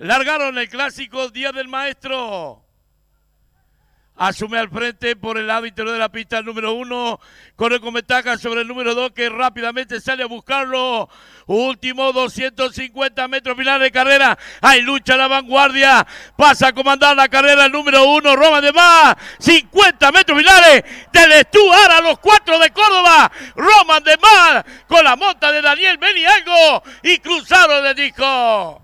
Largaron el clásico Día del Maestro. Asume al frente por el lado de la pista el número uno. Corre con ventaja sobre el número dos que rápidamente sale a buscarlo. Último 250 metros final de carrera. Hay lucha la vanguardia. Pasa a comandar la carrera el número uno. Roma de más. 50 metros finales del Estuar a los cuatro de Córdoba. Roman de más con la monta de Daniel Beniago y cruzaron el disco.